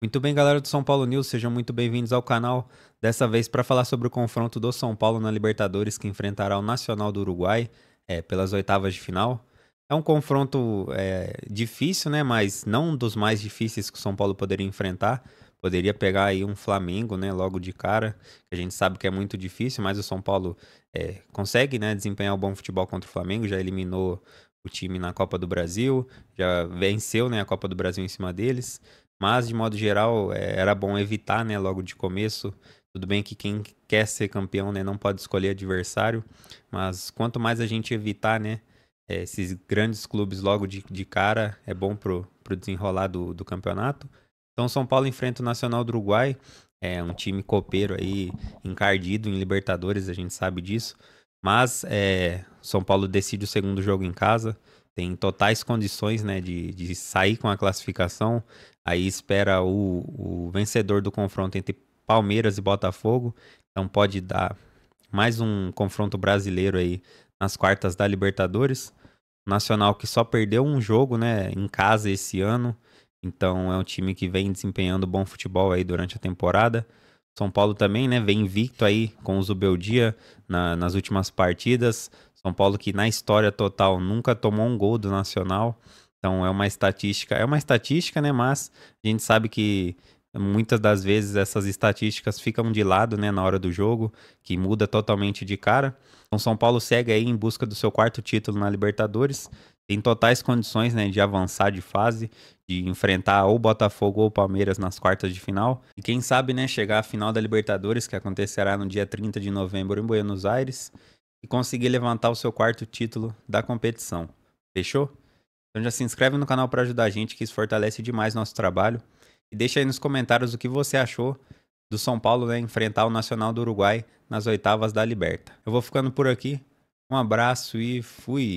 Muito bem, galera do São Paulo News, sejam muito bem-vindos ao canal. Dessa vez para falar sobre o confronto do São Paulo na Libertadores que enfrentará o Nacional do Uruguai é, pelas oitavas de final. É um confronto é, difícil, né? Mas não um dos mais difíceis que o São Paulo poderia enfrentar. Poderia pegar aí um Flamengo, né? Logo de cara, que a gente sabe que é muito difícil, mas o São Paulo é, consegue, né? Desempenhar um bom futebol contra o Flamengo, já eliminou o time na Copa do Brasil, já venceu né, a Copa do Brasil em cima deles. Mas, de modo geral, é, era bom evitar, né, logo de começo. Tudo bem que quem quer ser campeão, né, não pode escolher adversário, mas quanto mais a gente evitar, né, é, esses grandes clubes logo de, de cara, é bom pro, pro desenrolar do, do campeonato. Então, São Paulo enfrenta o Nacional do Uruguai, é um time copeiro aí, encardido em Libertadores, a gente sabe disso. Mas é, São Paulo decide o segundo jogo em casa tem totais condições né, de, de sair com a classificação. Aí espera o, o vencedor do confronto entre Palmeiras e Botafogo. Então pode dar mais um confronto brasileiro aí nas quartas da Libertadores. Nacional que só perdeu um jogo né, em casa esse ano. Então é um time que vem desempenhando bom futebol aí durante a temporada. São Paulo também, né, vem invicto aí com o Zubeldia na, nas últimas partidas. São Paulo que na história total nunca tomou um gol do Nacional. Então é uma estatística, é uma estatística, né? Mas a gente sabe que muitas das vezes essas estatísticas ficam de lado, né, na hora do jogo, que muda totalmente de cara. Então São Paulo segue aí em busca do seu quarto título na Libertadores. Tem totais condições, né, de avançar de fase, de enfrentar ou Botafogo ou Palmeiras nas quartas de final. E quem sabe, né, chegar à final da Libertadores, que acontecerá no dia 30 de novembro em Buenos Aires conseguir levantar o seu quarto título da competição. Fechou? Então já se inscreve no canal para ajudar a gente, que isso fortalece demais nosso trabalho. E deixa aí nos comentários o que você achou do São Paulo né, enfrentar o Nacional do Uruguai nas oitavas da Liberta. Eu vou ficando por aqui. Um abraço e fui!